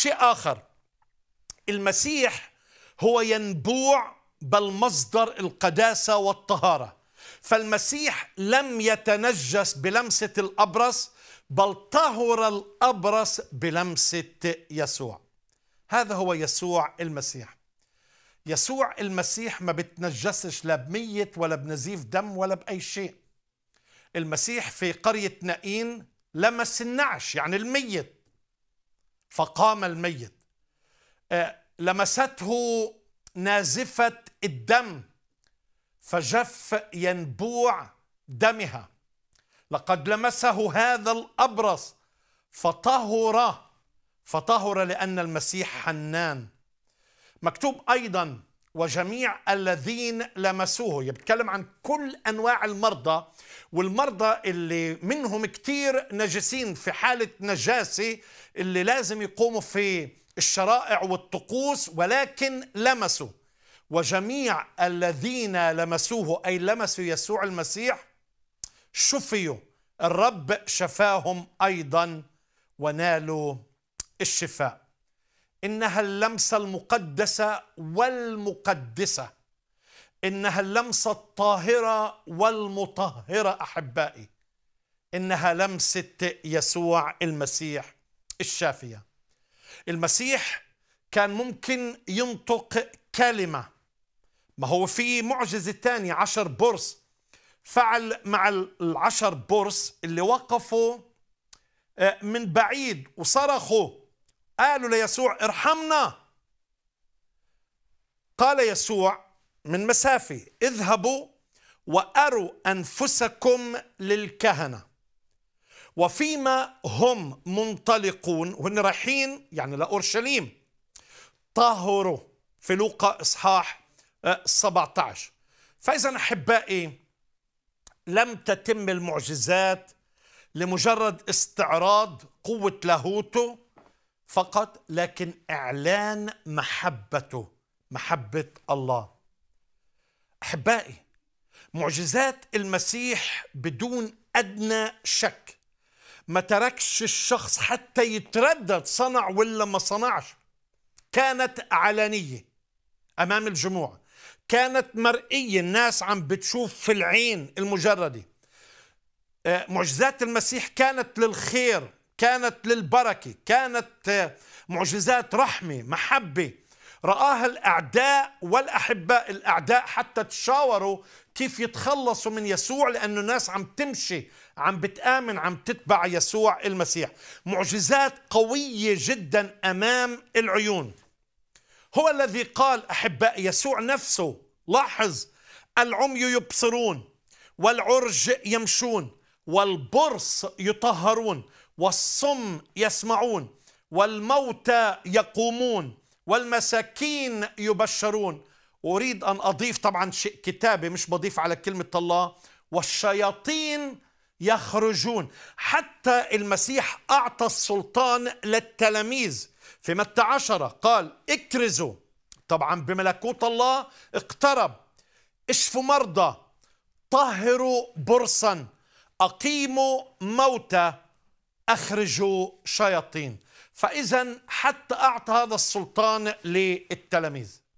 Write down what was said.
شيء آخر المسيح هو ينبوع بل مصدر القداسة والطهارة فالمسيح لم يتنجس بلمسة الأبرص بل طهر الأبرص بلمسة يسوع هذا هو يسوع المسيح يسوع المسيح ما بتنجسش لا بميت ولا بنزيف دم ولا بأي شيء المسيح في قرية نائين لمس النعش يعني الميت فقام الميت آه، لمسته نازفة الدم فجف ينبوع دمها لقد لمسه هذا الأبرص فطهر فطهر لأن المسيح حنان مكتوب أيضا وجميع الذين لمسوه يتكلم عن كل أنواع المرضى والمرضى اللي منهم كتير نجسين في حالة نجاسة اللي لازم يقوموا في الشرائع والطقوس ولكن لمسوا وجميع الذين لمسوه أي لمسوا يسوع المسيح شفيوا الرب شفاهم أيضا ونالوا الشفاء إنها اللمسة المقدسة والمقدسة إنها اللمسة الطاهرة والمطهرة أحبائي إنها لمسة يسوع المسيح الشافية المسيح كان ممكن ينطق كلمة ما هو في معجزة تانية عشر برص فعل مع العشر برص اللي وقفوا آه، من بعيد وصرخوا قالوا ليسوع ارحمنا قال يسوع من مسافة اذهبوا وأروا أنفسكم للكهنة وفيما هم منطلقون وهن رايحين يعني لأورشليم طهروا في لوقا إصحاح 17 آه، فإذا أحبائي لم تتم المعجزات لمجرد استعراض قوة لاهوته فقط لكن إعلان محبته محبة الله أحبائي معجزات المسيح بدون أدنى شك ما تركش الشخص حتى يتردد صنع ولا ما صنعش كانت علانيه أمام الجموع كانت مرئية الناس عم بتشوف في العين المجردة آه، معجزات المسيح كانت للخير كانت للبركة كانت آه، معجزات رحمة محبة رآها الأعداء والأحباء الأعداء حتى تشاوروا كيف يتخلصوا من يسوع لأنه الناس عم تمشي عم بتآمن عم تتبع يسوع المسيح معجزات قوية جدا أمام العيون هو الذي قال أحباء يسوع نفسه لاحظ العمي يبصرون والعرج يمشون والبرص يطهرون والصم يسمعون والموتى يقومون والمساكين يبشرون أريد أن أضيف طبعا شيء كتابي مش بضيف على كلمة الله والشياطين يخرجون حتى المسيح أعطى السلطان للتلاميذ في متى عشرة قال اكرزوا طبعا بملكوت الله اقترب اشفوا مرضى طهروا برصا أقيموا موتى أخرجوا شياطين فإذا حتى أعطى هذا السلطان للتلاميذ